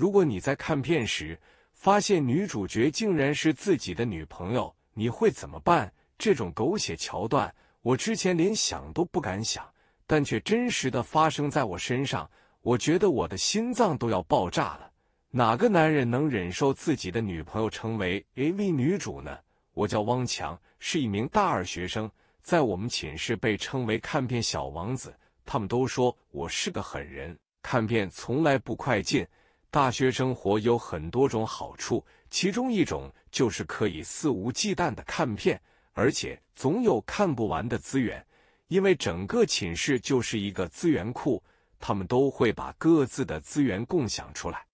如果你在看片时发现女主角竟然是自己的女朋友，你会怎么办？这种狗血桥段，我之前连想都不敢想，但却真实的发生在我身上。我觉得我的心脏都要爆炸了。哪个男人能忍受自己的女朋友成为 AV 女主呢？我叫汪强，是一名大二学生，在我们寝室被称为“看片小王子”，他们都说我是个狠人，看片从来不快进。大学生活有很多种好处，其中一种就是可以肆无忌惮的看片，而且总有看不完的资源，因为整个寝室就是一个资源库，他们都会把各自的资源共享出来，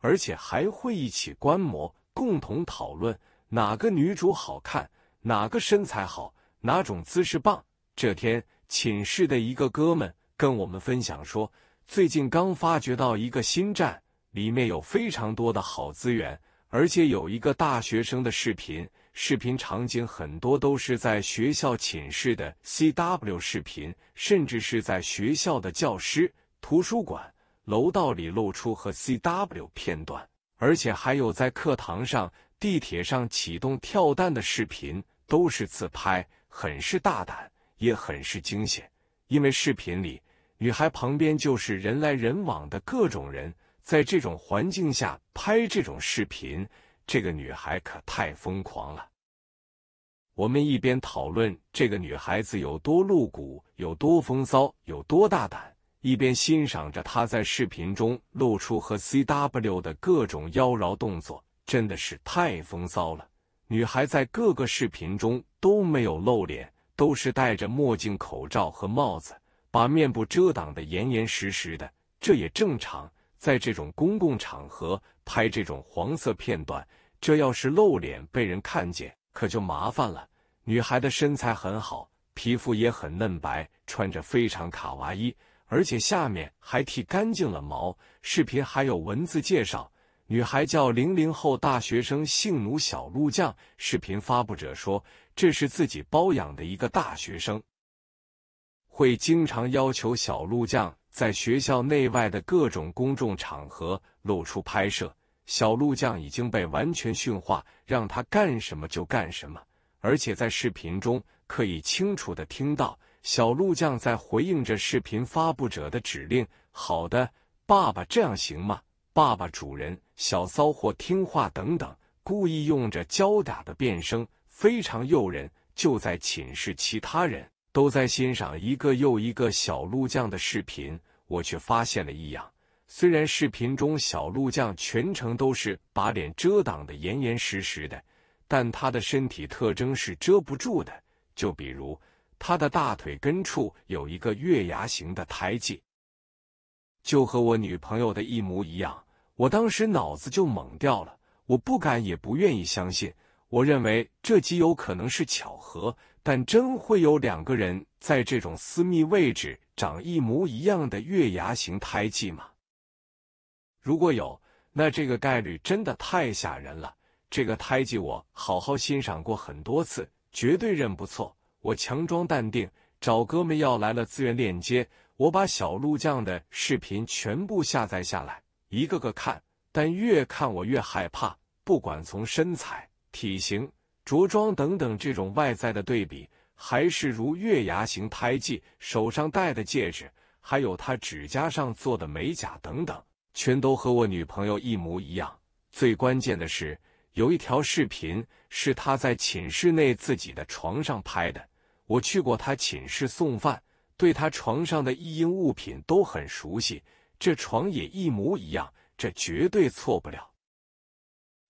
而且还会一起观摩，共同讨论哪个女主好看，哪个身材好，哪种姿势棒。这天，寝室的一个哥们跟我们分享说。最近刚发掘到一个新站，里面有非常多的好资源，而且有一个大学生的视频，视频场景很多都是在学校寝室的 C W 视频，甚至是在学校的教师、图书馆、楼道里露出和 C W 片段，而且还有在课堂上、地铁上启动跳蛋的视频，都是自拍，很是大胆，也很是惊险，因为视频里。女孩旁边就是人来人往的各种人，在这种环境下拍这种视频，这个女孩可太疯狂了。我们一边讨论这个女孩子有多露骨、有多风骚、有多大胆，一边欣赏着她在视频中露出和 CW 的各种妖娆动作，真的是太风骚了。女孩在各个视频中都没有露脸，都是戴着墨镜、口罩和帽子。把面部遮挡的严严实实的，这也正常。在这种公共场合拍这种黄色片段，这要是露脸被人看见，可就麻烦了。女孩的身材很好，皮肤也很嫩白，穿着非常卡哇伊，而且下面还剃干净了毛。视频还有文字介绍，女孩叫零零后大学生性奴小鹿酱。视频发布者说，这是自己包养的一个大学生。会经常要求小鹿酱在学校内外的各种公众场合露出拍摄。小鹿酱已经被完全驯化，让他干什么就干什么，而且在视频中可以清楚的听到小鹿酱在回应着视频发布者的指令：“好的，爸爸，这样行吗？爸爸，主人，小骚货听话等等。”故意用着娇嗲的变声，非常诱人。就在寝室，其他人。都在欣赏一个又一个小鹿酱的视频，我却发现了异样。虽然视频中小鹿酱全程都是把脸遮挡的严严实实的，但他的身体特征是遮不住的。就比如他的大腿根处有一个月牙形的胎记，就和我女朋友的一模一样。我当时脑子就懵掉了，我不敢也不愿意相信，我认为这极有可能是巧合。但真会有两个人在这种私密位置长一模一样的月牙形胎记吗？如果有，那这个概率真的太吓人了。这个胎记我好好欣赏过很多次，绝对认不错。我强装淡定，找哥们要来了资源链接，我把小鹿酱的视频全部下载下来，一个个看。但越看我越害怕，不管从身材、体型。着装等等，这种外在的对比，还是如月牙形胎记、手上戴的戒指，还有他指甲上做的美甲等等，全都和我女朋友一模一样。最关键的是，有一条视频是他在寝室内自己的床上拍的。我去过他寝室送饭，对他床上的一应物品都很熟悉，这床也一模一样，这绝对错不了。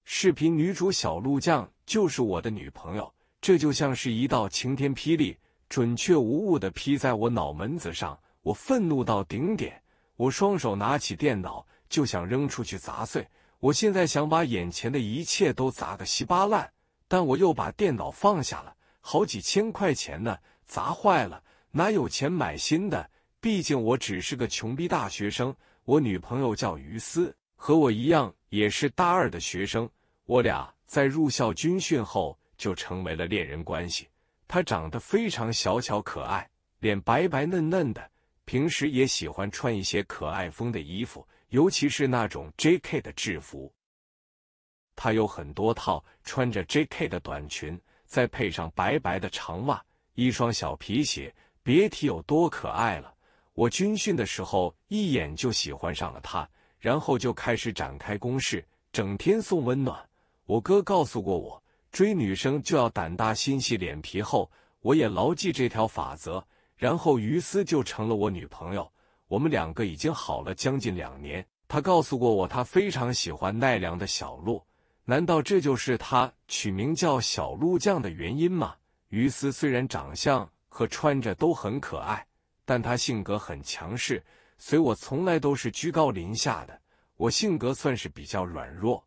视频女主小鹿酱。就是我的女朋友，这就像是一道晴天霹雳，准确无误的劈在我脑门子上。我愤怒到顶点，我双手拿起电脑就想扔出去砸碎。我现在想把眼前的一切都砸个稀巴烂，但我又把电脑放下了。好几千块钱呢，砸坏了哪有钱买新的？毕竟我只是个穷逼大学生。我女朋友叫于思，和我一样也是大二的学生。我俩。在入校军训后就成为了恋人关系。他长得非常小巧可爱，脸白白嫩嫩的，平时也喜欢穿一些可爱风的衣服，尤其是那种 J.K. 的制服。他有很多套穿着 J.K. 的短裙，再配上白白的长袜、一双小皮鞋，别提有多可爱了。我军训的时候一眼就喜欢上了他，然后就开始展开攻势，整天送温暖。我哥告诉过我，追女生就要胆大心细、脸皮厚。我也牢记这条法则，然后于思就成了我女朋友。我们两个已经好了将近两年。他告诉过我，他非常喜欢奈良的小鹿。难道这就是他取名叫小鹿酱的原因吗？于思虽然长相和穿着都很可爱，但他性格很强势，所以我从来都是居高临下的。我性格算是比较软弱。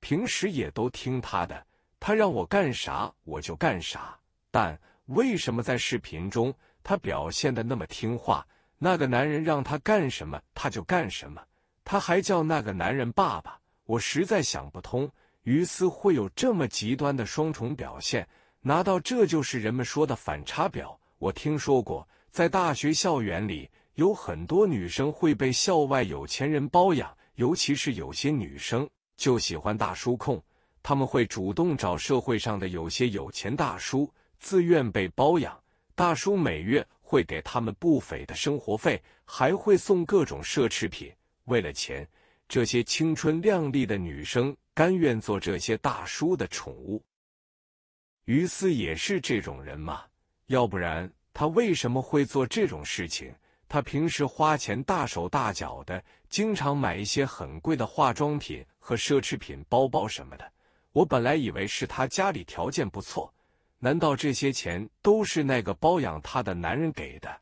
平时也都听他的，他让我干啥我就干啥。但为什么在视频中他表现的那么听话？那个男人让他干什么他就干什么，他还叫那个男人爸爸。我实在想不通，于斯会有这么极端的双重表现，难道这就是人们说的反差表？我听说过，在大学校园里有很多女生会被校外有钱人包养，尤其是有些女生。就喜欢大叔控，他们会主动找社会上的有些有钱大叔，自愿被包养。大叔每月会给他们不菲的生活费，还会送各种奢侈品。为了钱，这些青春靓丽的女生甘愿做这些大叔的宠物。于斯也是这种人嘛？要不然他为什么会做这种事情？他平时花钱大手大脚的，经常买一些很贵的化妆品。和奢侈品包包什么的，我本来以为是他家里条件不错，难道这些钱都是那个包养他的男人给的？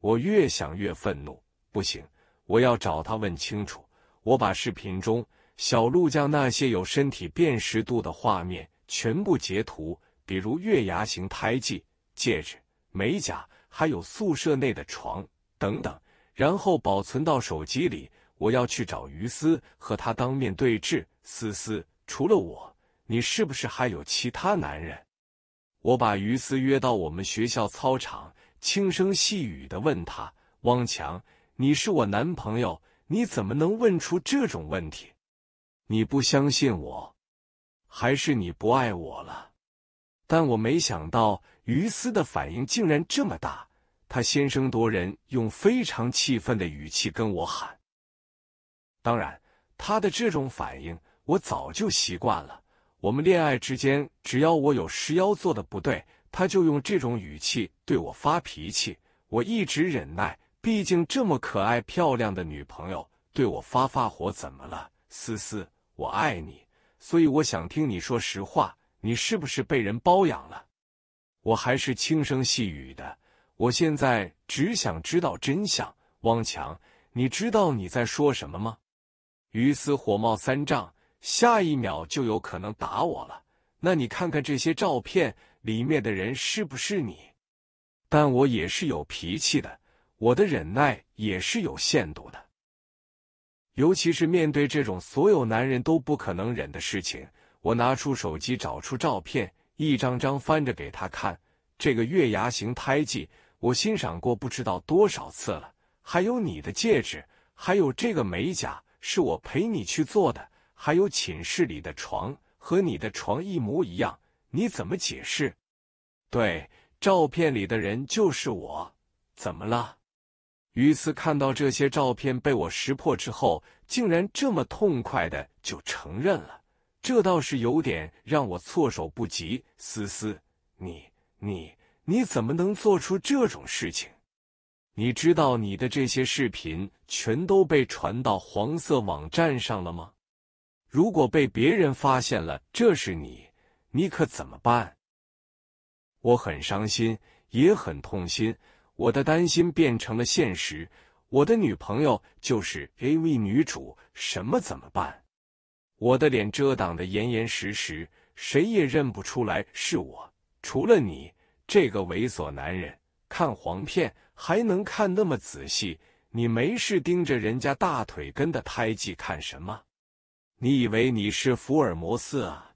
我越想越愤怒，不行，我要找他问清楚。我把视频中小鹿将那些有身体辨识度的画面全部截图，比如月牙形胎记、戒指、美甲，还有宿舍内的床等等，然后保存到手机里。我要去找于思，和他当面对质。思思，除了我，你是不是还有其他男人？我把于思约到我们学校操场，轻声细语的问他：“汪强，你是我男朋友，你怎么能问出这种问题？你不相信我，还是你不爱我了？”但我没想到于思的反应竟然这么大，他先声夺人，用非常气愤的语气跟我喊。当然，他的这种反应我早就习惯了。我们恋爱之间，只要我有事腰做的不对，他就用这种语气对我发脾气。我一直忍耐，毕竟这么可爱漂亮的女朋友对我发发火怎么了？思思，我爱你，所以我想听你说实话，你是不是被人包养了？我还是轻声细语的，我现在只想知道真相。汪强，你知道你在说什么吗？于斯火冒三丈，下一秒就有可能打我了。那你看看这些照片，里面的人是不是你？但我也是有脾气的，我的忍耐也是有限度的。尤其是面对这种所有男人都不可能忍的事情，我拿出手机找出照片，一张张翻着给他看。这个月牙形胎记，我欣赏过不知道多少次了。还有你的戒指，还有这个美甲。是我陪你去做的，还有寝室里的床和你的床一模一样，你怎么解释？对，照片里的人就是我，怎么了？于思看到这些照片被我识破之后，竟然这么痛快的就承认了，这倒是有点让我措手不及。思思，你你你怎么能做出这种事情？你知道你的这些视频全都被传到黄色网站上了吗？如果被别人发现了，这是你，你可怎么办？我很伤心，也很痛心，我的担心变成了现实。我的女朋友就是 AV 女主，什么怎么办？我的脸遮挡的严严实实，谁也认不出来是我，除了你这个猥琐男人。看黄片还能看那么仔细？你没事盯着人家大腿根的胎记看什么？你以为你是福尔摩斯啊？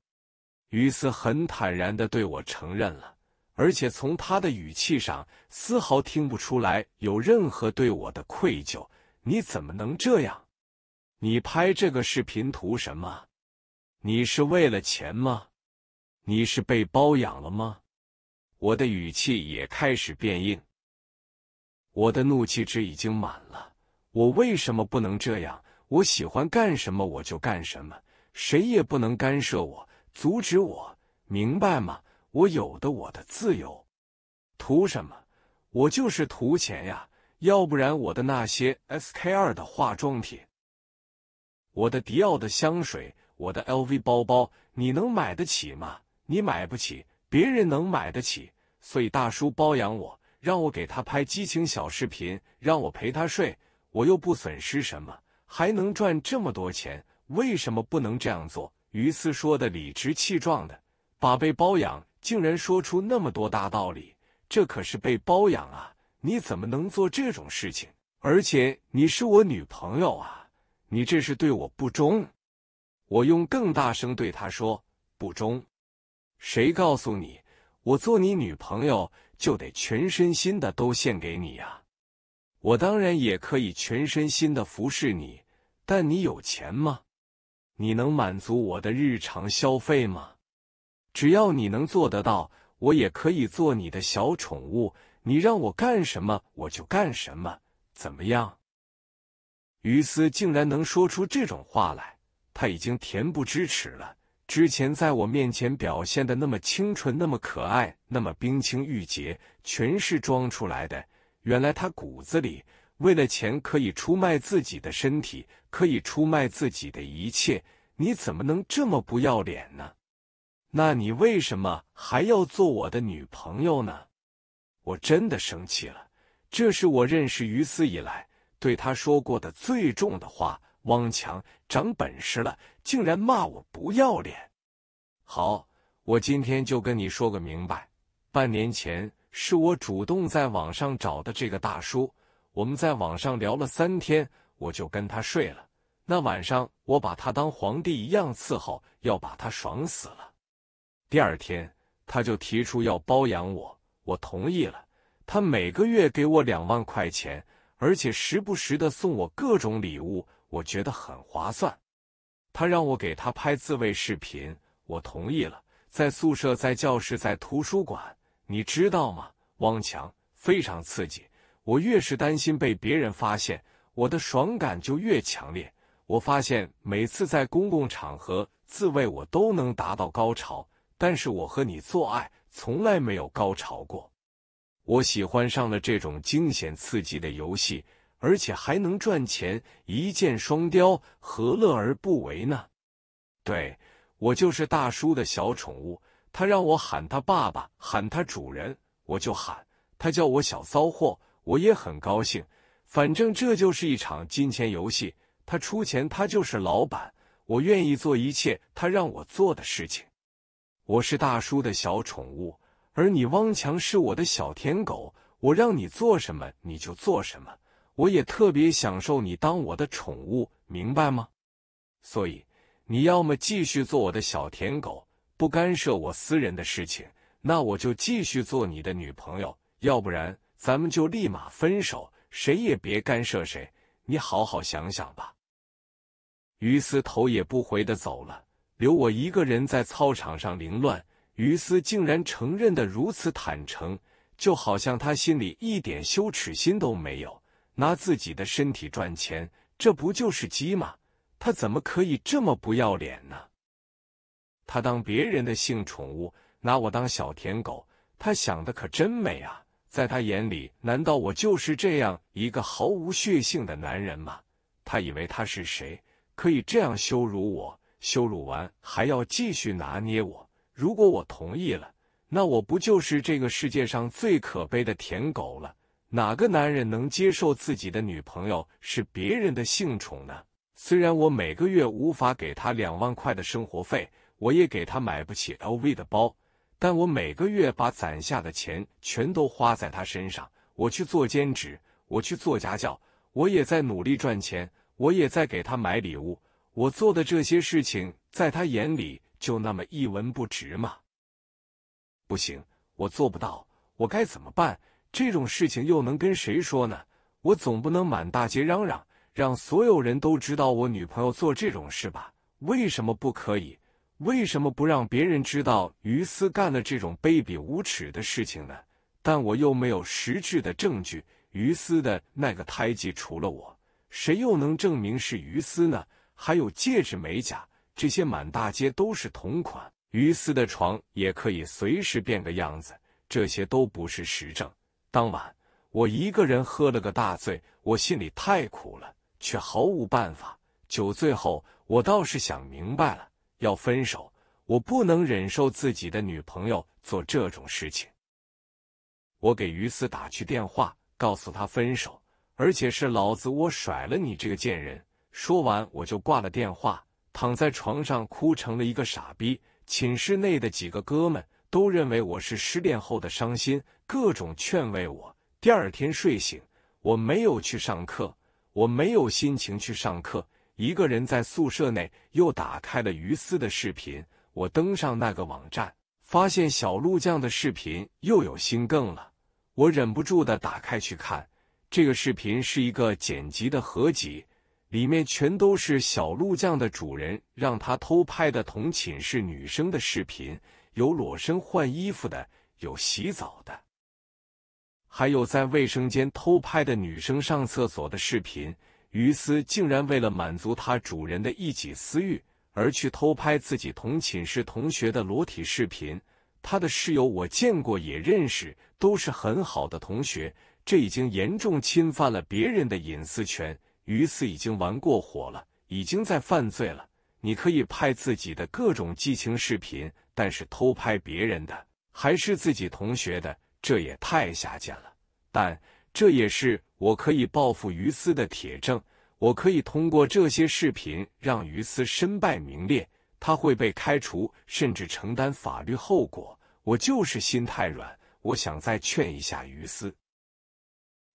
于斯很坦然的对我承认了，而且从他的语气上，丝毫听不出来有任何对我的愧疚。你怎么能这样？你拍这个视频图什么？你是为了钱吗？你是被包养了吗？我的语气也开始变硬，我的怒气值已经满了。我为什么不能这样？我喜欢干什么我就干什么，谁也不能干涉我、阻止我，明白吗？我有的我的自由，图什么？我就是图钱呀！要不然我的那些 SK 二的化妆品，我的迪奥的香水，我的 LV 包包，你能买得起吗？你买不起，别人能买得起。所以大叔包养我，让我给他拍激情小视频，让我陪他睡，我又不损失什么，还能赚这么多钱，为什么不能这样做？于思说的理直气壮的，把被包养竟然说出那么多大道理，这可是被包养啊！你怎么能做这种事情？而且你是我女朋友啊，你这是对我不忠！我用更大声对他说：“不忠，谁告诉你？”我做你女朋友就得全身心的都献给你啊！我当然也可以全身心的服侍你，但你有钱吗？你能满足我的日常消费吗？只要你能做得到，我也可以做你的小宠物，你让我干什么我就干什么，怎么样？于斯竟然能说出这种话来，他已经恬不知耻了。之前在我面前表现的那么清纯，那么可爱，那么冰清玉洁，全是装出来的。原来他骨子里为了钱可以出卖自己的身体，可以出卖自己的一切。你怎么能这么不要脸呢？那你为什么还要做我的女朋友呢？我真的生气了，这是我认识于思以来对他说过的最重的话。汪强，长本事了。竟然骂我不要脸！好，我今天就跟你说个明白。半年前是我主动在网上找的这个大叔，我们在网上聊了三天，我就跟他睡了。那晚上我把他当皇帝一样伺候，要把他爽死了。第二天他就提出要包养我，我同意了。他每个月给我两万块钱，而且时不时的送我各种礼物，我觉得很划算。他让我给他拍自慰视频，我同意了。在宿舍，在教室，在图书馆，你知道吗？汪强，非常刺激。我越是担心被别人发现，我的爽感就越强烈。我发现每次在公共场合自慰，我都能达到高潮，但是我和你做爱从来没有高潮过。我喜欢上了这种惊险刺激的游戏。而且还能赚钱，一箭双雕，何乐而不为呢？对我就是大叔的小宠物，他让我喊他爸爸，喊他主人，我就喊。他叫我小骚货，我也很高兴。反正这就是一场金钱游戏，他出钱，他就是老板，我愿意做一切他让我做的事情。我是大叔的小宠物，而你汪强是我的小舔狗，我让你做什么你就做什么。我也特别享受你当我的宠物，明白吗？所以你要么继续做我的小舔狗，不干涉我私人的事情，那我就继续做你的女朋友；要不然，咱们就立马分手，谁也别干涉谁。你好好想想吧。于斯头也不回的走了，留我一个人在操场上凌乱。于斯竟然承认的如此坦诚，就好像他心里一点羞耻心都没有。拿自己的身体赚钱，这不就是鸡吗？他怎么可以这么不要脸呢？他当别人的性宠物，拿我当小舔狗，他想的可真美啊！在他眼里，难道我就是这样一个毫无血性的男人吗？他以为他是谁，可以这样羞辱我？羞辱完还要继续拿捏我？如果我同意了，那我不就是这个世界上最可悲的舔狗了？哪个男人能接受自己的女朋友是别人的性宠呢？虽然我每个月无法给她两万块的生活费，我也给她买不起 LV 的包，但我每个月把攒下的钱全都花在她身上。我去做兼职，我去做家教，我也在努力赚钱，我也在给她买礼物。我做的这些事情，在她眼里就那么一文不值吗？不行，我做不到，我该怎么办？这种事情又能跟谁说呢？我总不能满大街嚷嚷，让所有人都知道我女朋友做这种事吧？为什么不可以？为什么不让别人知道于斯干了这种卑鄙无耻的事情呢？但我又没有实质的证据。于斯的那个胎记，除了我，谁又能证明是于斯呢？还有戒指、美甲，这些满大街都是同款。于斯的床也可以随时变个样子，这些都不是实证。当晚，我一个人喝了个大醉，我心里太苦了，却毫无办法。酒醉后，我倒是想明白了，要分手，我不能忍受自己的女朋友做这种事情。我给于四打去电话，告诉他分手，而且是老子我甩了你这个贱人。说完，我就挂了电话，躺在床上哭成了一个傻逼。寝室内的几个哥们都认为我是失恋后的伤心。各种劝慰我。第二天睡醒，我没有去上课，我没有心情去上课。一个人在宿舍内，又打开了于思的视频。我登上那个网站，发现小鹿酱的视频又有新更了。我忍不住的打开去看。这个视频是一个剪辑的合集，里面全都是小鹿酱的主人让他偷拍的同寝室女生的视频，有裸身换衣服的，有洗澡的。还有在卫生间偷拍的女生上厕所的视频，于斯竟然为了满足他主人的一己私欲而去偷拍自己同寝室同学的裸体视频。他的室友我见过也认识，都是很好的同学。这已经严重侵犯了别人的隐私权。于斯已经玩过火了，已经在犯罪了。你可以拍自己的各种激情视频，但是偷拍别人的，还是自己同学的。这也太下贱了，但这也是我可以报复于斯的铁证。我可以通过这些视频让于斯身败名裂，他会被开除，甚至承担法律后果。我就是心太软，我想再劝一下于斯，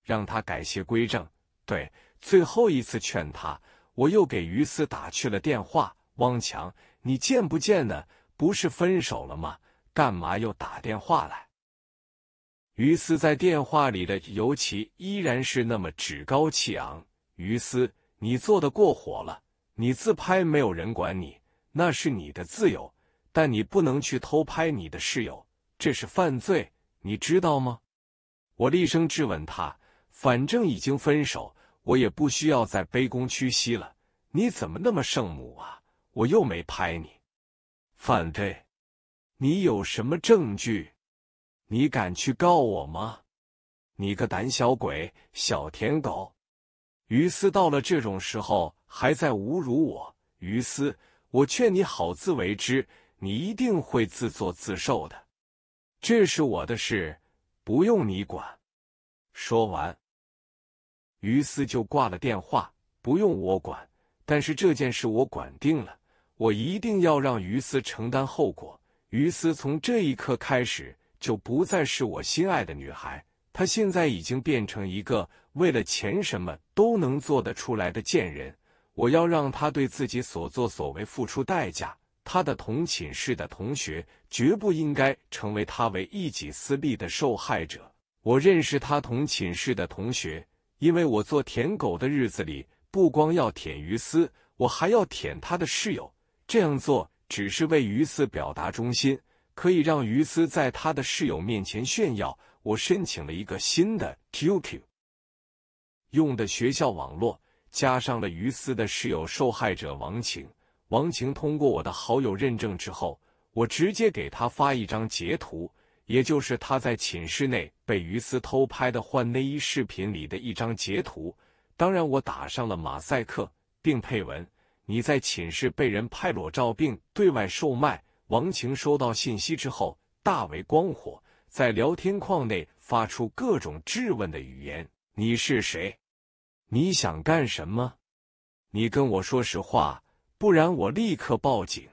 让他改邪归正。对，最后一次劝他。我又给于斯打去了电话。汪强，你见不见呢？不是分手了吗？干嘛又打电话来？于斯在电话里的尤其依然是那么趾高气昂。于斯，你做的过火了。你自拍没有人管你，那是你的自由。但你不能去偷拍你的室友，这是犯罪，你知道吗？我厉声质问他：“反正已经分手，我也不需要再卑躬屈膝了。你怎么那么圣母啊？我又没拍你，反对，你有什么证据？”你敢去告我吗？你个胆小鬼，小舔狗！于斯到了这种时候还在侮辱我，于斯，我劝你好自为之，你一定会自作自受的。这是我的事，不用你管。说完，于斯就挂了电话。不用我管，但是这件事我管定了，我一定要让于斯承担后果。于斯从这一刻开始。就不再是我心爱的女孩，她现在已经变成一个为了钱什么都能做得出来的贱人。我要让她对自己所作所为付出代价。她的同寝室的同学绝不应该成为他为一己私利的受害者。我认识他同寝室的同学，因为我做舔狗的日子里，不光要舔鱼丝，我还要舔他的室友。这样做只是为鱼丝表达忠心。可以让于斯在他的室友面前炫耀。我申请了一个新的 QQ，用的学校网络，加上了于斯的室友受害者王晴。王晴通过我的好友认证之后，我直接给他发一张截图，也就是他在寝室内被于斯偷拍的换内衣视频里的一张截图。当然，我打上了马赛克，并配文：“你在寝室被人拍裸照，并对外售卖。”王晴收到信息之后，大为光火，在聊天框内发出各种质问的语言：“你是谁？你想干什么？你跟我说实话，不然我立刻报警。”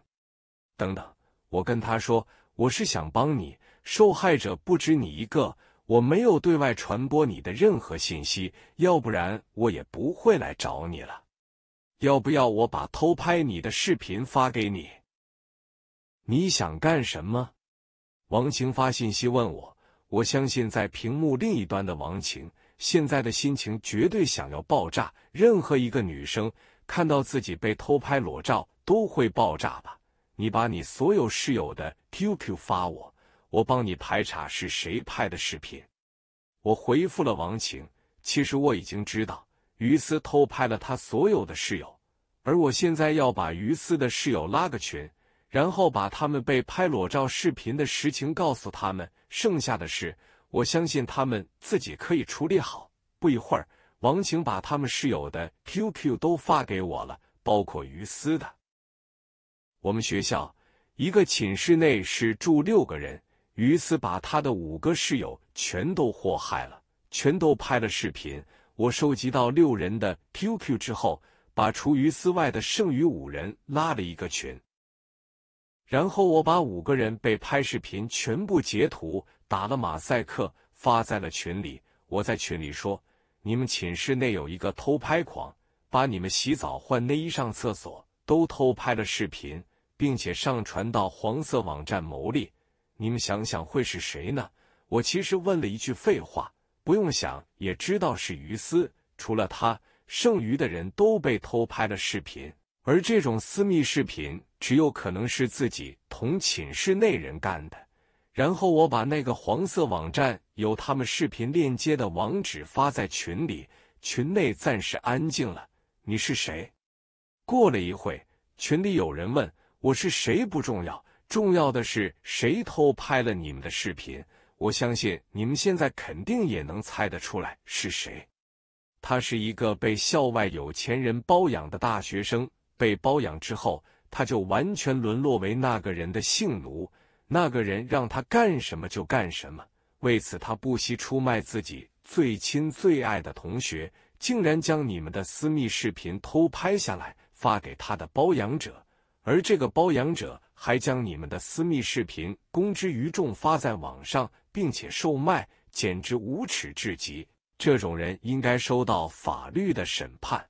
等等，我跟他说：“我是想帮你，受害者不止你一个，我没有对外传播你的任何信息，要不然我也不会来找你了。要不要我把偷拍你的视频发给你？”你想干什么？王晴发信息问我。我相信在屏幕另一端的王晴现在的心情绝对想要爆炸。任何一个女生看到自己被偷拍裸照都会爆炸吧？你把你所有室友的 QQ 发我，我帮你排查是谁拍的视频。我回复了王晴。其实我已经知道于思偷拍了他所有的室友，而我现在要把于思的室友拉个群。然后把他们被拍裸照视频的实情告诉他们，剩下的事我相信他们自己可以处理好。不一会儿，王晴把他们室友的 QQ 都发给我了，包括于思的。我们学校一个寝室内是住六个人，于思把他的五个室友全都祸害了，全都拍了视频。我收集到六人的 QQ 之后，把除于思外的剩余五人拉了一个群。然后我把五个人被拍视频全部截图打了马赛克发在了群里。我在群里说：“你们寝室内有一个偷拍狂，把你们洗澡、换内衣、上厕所都偷拍了视频，并且上传到黄色网站牟利。你们想想会是谁呢？”我其实问了一句废话，不用想也知道是于思。除了他，剩余的人都被偷拍了视频，而这种私密视频。只有可能是自己同寝室内人干的。然后我把那个黄色网站有他们视频链接的网址发在群里，群内暂时安静了。你是谁？过了一会，群里有人问我是谁不重要，重要的是谁偷拍了你们的视频。我相信你们现在肯定也能猜得出来是谁。他是一个被校外有钱人包养的大学生，被包养之后。他就完全沦落为那个人的性奴，那个人让他干什么就干什么。为此，他不惜出卖自己最亲最爱的同学，竟然将你们的私密视频偷拍下来，发给他的包养者。而这个包养者还将你们的私密视频公之于众，发在网上，并且售卖，简直无耻至极。这种人应该受到法律的审判。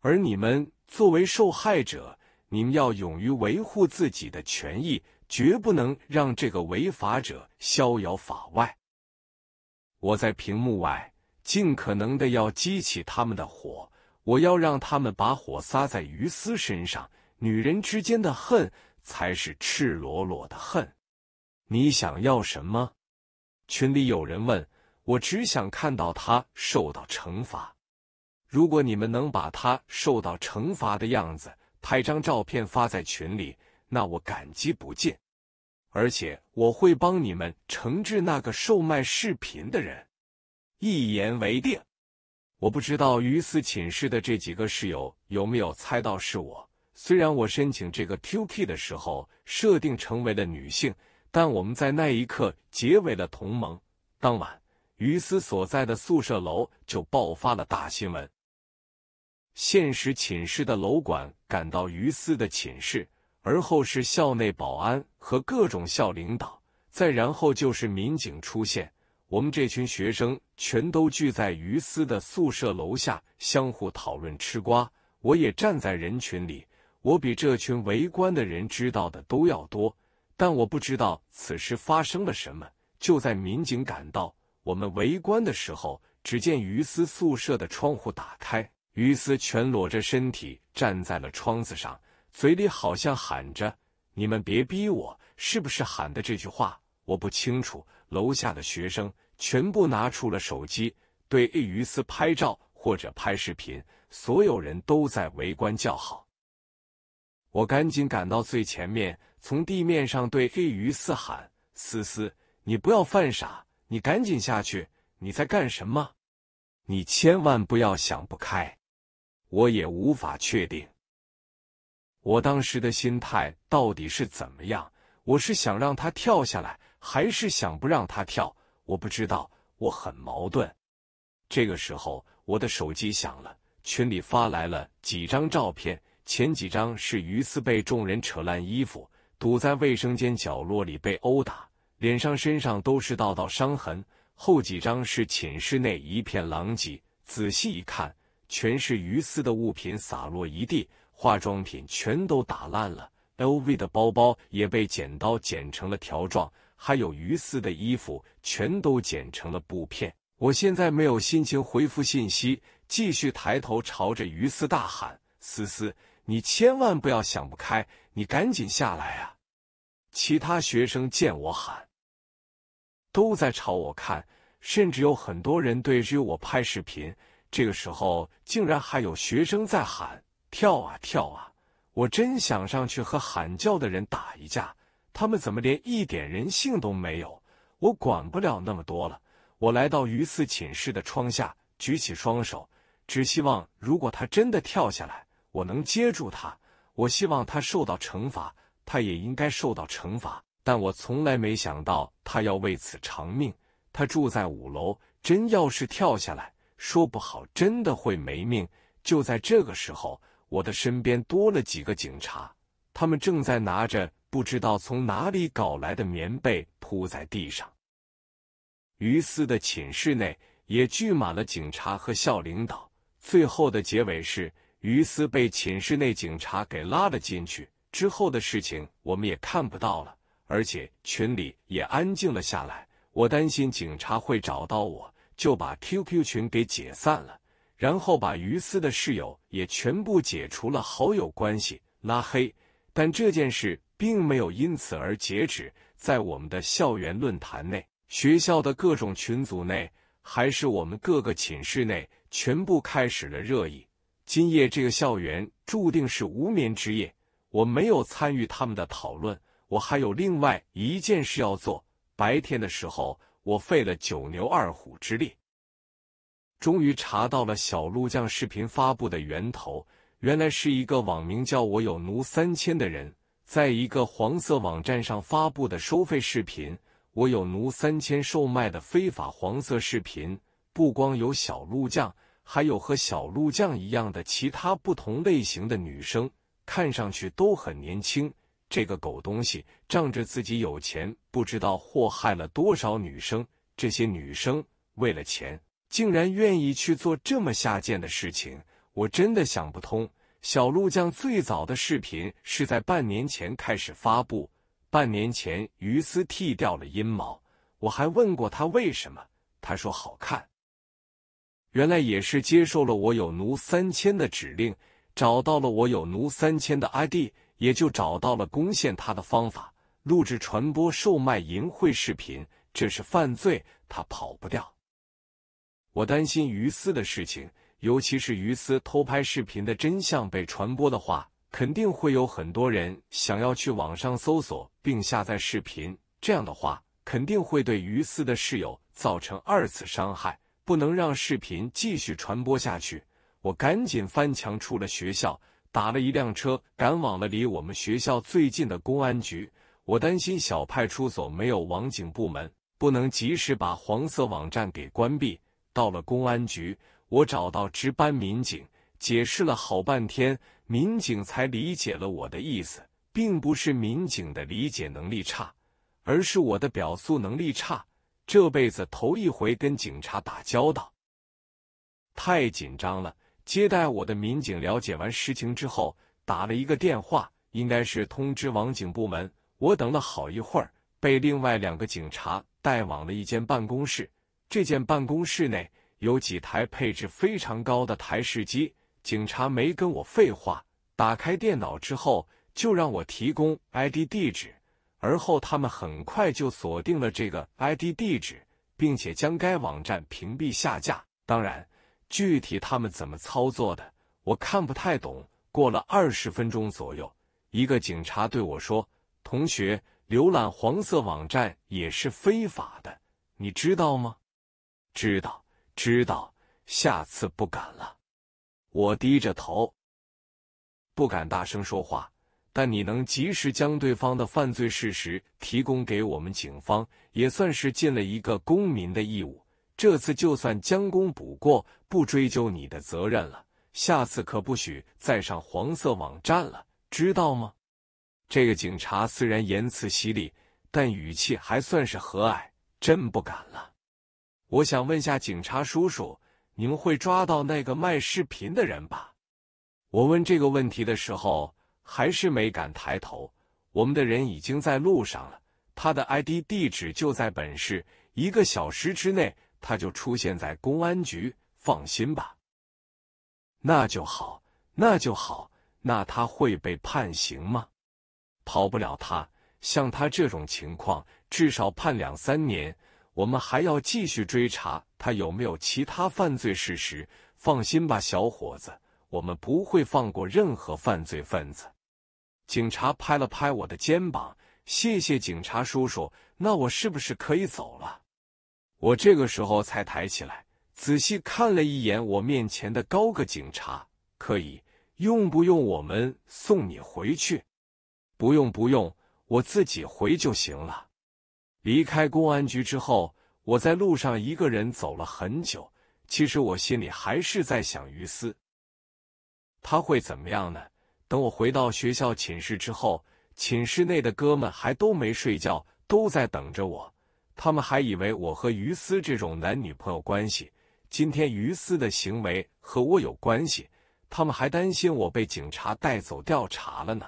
而你们作为受害者。你们要勇于维护自己的权益，绝不能让这个违法者逍遥法外。我在屏幕外尽可能的要激起他们的火，我要让他们把火撒在于斯身上。女人之间的恨才是赤裸裸的恨。你想要什么？群里有人问。我只想看到他受到惩罚。如果你们能把他受到惩罚的样子。拍张照片发在群里，那我感激不尽，而且我会帮你们惩治那个售卖视频的人，一言为定。我不知道于思寝室的这几个室友有没有猜到是我。虽然我申请这个 QQ 的时候设定成为了女性，但我们在那一刻结为了同盟。当晚，于思所在的宿舍楼就爆发了大新闻。现实寝室的楼管。赶到于斯的寝室，而后是校内保安和各种校领导，再然后就是民警出现。我们这群学生全都聚在于斯的宿舍楼下，相互讨论吃瓜。我也站在人群里，我比这群围观的人知道的都要多，但我不知道此时发生了什么。就在民警赶到我们围观的时候，只见于思宿舍的窗户打开。于斯全裸着身体站在了窗子上，嘴里好像喊着：“你们别逼我！”是不是喊的这句话我不清楚。楼下的学生全部拿出了手机，对于斯拍照或者拍视频，所有人都在围观叫好。我赶紧赶到最前面，从地面上对于四喊：“思思，你不要犯傻，你赶紧下去！你在干什么？你千万不要想不开！”我也无法确定，我当时的心态到底是怎么样？我是想让他跳下来，还是想不让他跳？我不知道，我很矛盾。这个时候，我的手机响了，群里发来了几张照片。前几张是鱼刺被众人扯烂衣服，堵在卫生间角落里被殴打，脸上、身上都是道道伤痕。后几张是寝室内一片狼藉，仔细一看。全是鱼丝的物品洒落一地，化妆品全都打烂了，LV 的包包也被剪刀剪成了条状，还有鱼丝的衣服全都剪成了布片。我现在没有心情回复信息，继续抬头朝着鱼丝大喊：“思思，你千万不要想不开，你赶紧下来啊！”其他学生见我喊，都在朝我看，甚至有很多人对着我拍视频。这个时候，竟然还有学生在喊：“跳啊，跳啊！”我真想上去和喊叫的人打一架。他们怎么连一点人性都没有？我管不了那么多了。我来到于四寝室的窗下，举起双手，只希望如果他真的跳下来，我能接住他。我希望他受到惩罚，他也应该受到惩罚。但我从来没想到他要为此偿命。他住在五楼，真要是跳下来……说不好，真的会没命。就在这个时候，我的身边多了几个警察，他们正在拿着不知道从哪里搞来的棉被铺在地上。于斯的寝室内也聚满了警察和校领导。最后的结尾是，于斯被寝室内警察给拉了进去。之后的事情我们也看不到了，而且群里也安静了下来。我担心警察会找到我。就把 QQ 群给解散了，然后把于思的室友也全部解除了好友关系，拉黑。但这件事并没有因此而截止，在我们的校园论坛内、学校的各种群组内，还是我们各个寝室内，全部开始了热议。今夜这个校园注定是无眠之夜。我没有参与他们的讨论，我还有另外一件事要做。白天的时候。我费了九牛二虎之力，终于查到了小鹿酱视频发布的源头。原来是一个网名叫我有奴三千的人，在一个黄色网站上发布的收费视频。我有奴三千售卖的非法黄色视频，不光有小鹿酱，还有和小鹿酱一样的其他不同类型的女生，看上去都很年轻。这个狗东西仗着自己有钱，不知道祸害了多少女生。这些女生为了钱，竟然愿意去做这么下贱的事情，我真的想不通。小鹿酱最早的视频是在半年前开始发布，半年前于斯剃掉了阴毛，我还问过他为什么，他说好看。原来也是接受了我有奴三千的指令，找到了我有奴三千的 ID。也就找到了攻陷他的方法，录制、传播、售卖淫秽视频，这是犯罪，他跑不掉。我担心于思的事情，尤其是于思偷拍视频的真相被传播的话，肯定会有很多人想要去网上搜索并下载视频，这样的话，肯定会对于思的室友造成二次伤害，不能让视频继续传播下去。我赶紧翻墙出了学校。打了一辆车，赶往了离我们学校最近的公安局。我担心小派出所没有网警部门，不能及时把黄色网站给关闭。到了公安局，我找到值班民警，解释了好半天，民警才理解了我的意思。并不是民警的理解能力差，而是我的表述能力差。这辈子头一回跟警察打交道，太紧张了。接待我的民警了解完实情之后，打了一个电话，应该是通知网警部门。我等了好一会儿，被另外两个警察带往了一间办公室。这间办公室内有几台配置非常高的台式机。警察没跟我废话，打开电脑之后就让我提供 ID 地址，而后他们很快就锁定了这个 ID 地址，并且将该网站屏蔽下架。当然。具体他们怎么操作的，我看不太懂。过了二十分钟左右，一个警察对我说：“同学，浏览黄色网站也是非法的，你知道吗？”“知道，知道，下次不敢了。”我低着头，不敢大声说话。但你能及时将对方的犯罪事实提供给我们警方，也算是尽了一个公民的义务。这次就算将功补过，不追究你的责任了。下次可不许再上黄色网站了，知道吗？这个警察虽然言辞犀利，但语气还算是和蔼。真不敢了。我想问下警察叔叔，你们会抓到那个卖视频的人吧？我问这个问题的时候，还是没敢抬头。我们的人已经在路上了，他的 ID 地址就在本市，一个小时之内。他就出现在公安局。放心吧，那就好，那就好。那他会被判刑吗？跑不了他，像他这种情况，至少判两三年。我们还要继续追查他有没有其他犯罪事实。放心吧，小伙子，我们不会放过任何犯罪分子。警察拍了拍我的肩膀，谢谢警察叔叔。那我是不是可以走了？我这个时候才抬起来，仔细看了一眼我面前的高个警察。可以，用不用我们送你回去？不用不用，我自己回就行了。离开公安局之后，我在路上一个人走了很久。其实我心里还是在想于思，他会怎么样呢？等我回到学校寝室之后，寝室内的哥们还都没睡觉，都在等着我。他们还以为我和于思这种男女朋友关系，今天于思的行为和我有关系，他们还担心我被警察带走调查了呢。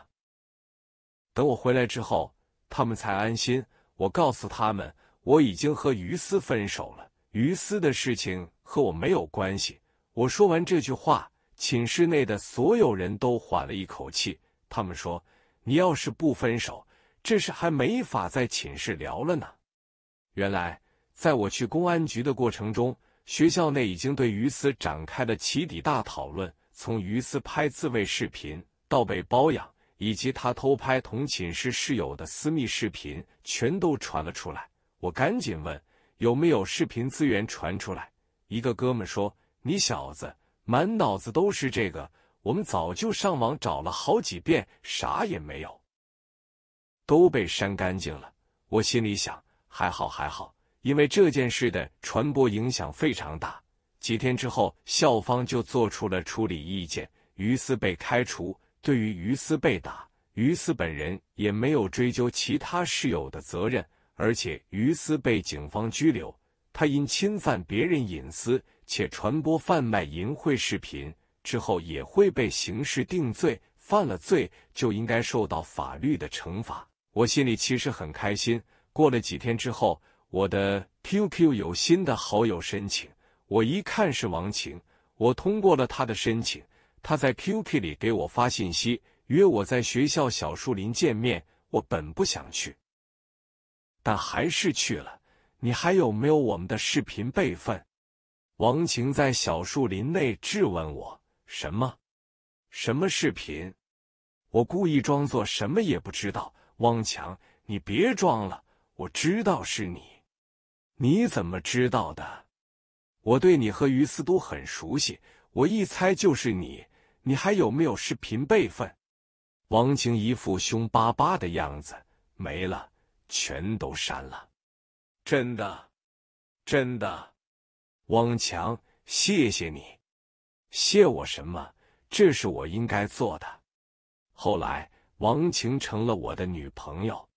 等我回来之后，他们才安心。我告诉他们，我已经和于思分手了，于思的事情和我没有关系。我说完这句话，寝室内的所有人都缓了一口气。他们说：“你要是不分手，这事还没法在寝室聊了呢。”原来，在我去公安局的过程中，学校内已经对于思展开了起底大讨论。从于思拍自慰视频，到被包养，以及他偷拍同寝室室友的私密视频，全都传了出来。我赶紧问有没有视频资源传出来，一个哥们说：“你小子满脑子都是这个，我们早就上网找了好几遍，啥也没有，都被删干净了。”我心里想。还好，还好，因为这件事的传播影响非常大。几天之后，校方就做出了处理意见，于斯被开除。对于于斯被打，于斯本人也没有追究其他室友的责任。而且，于斯被警方拘留，他因侵犯别人隐私且传播贩卖淫秽视频，之后也会被刑事定罪。犯了罪就应该受到法律的惩罚。我心里其实很开心。过了几天之后，我的 QQ 有新的好友申请，我一看是王晴，我通过了他的申请。他在 QQ 里给我发信息，约我在学校小树林见面。我本不想去，但还是去了。你还有没有我们的视频备份？王晴在小树林内质问我：“什么？什么视频？”我故意装作什么也不知道。汪强，你别装了。我知道是你，你怎么知道的？我对你和于思都很熟悉，我一猜就是你。你还有没有视频备份？王晴一副凶巴巴的样子，没了，全都删了。真的，真的，王强，谢谢你，谢我什么？这是我应该做的。后来，王晴成了我的女朋友。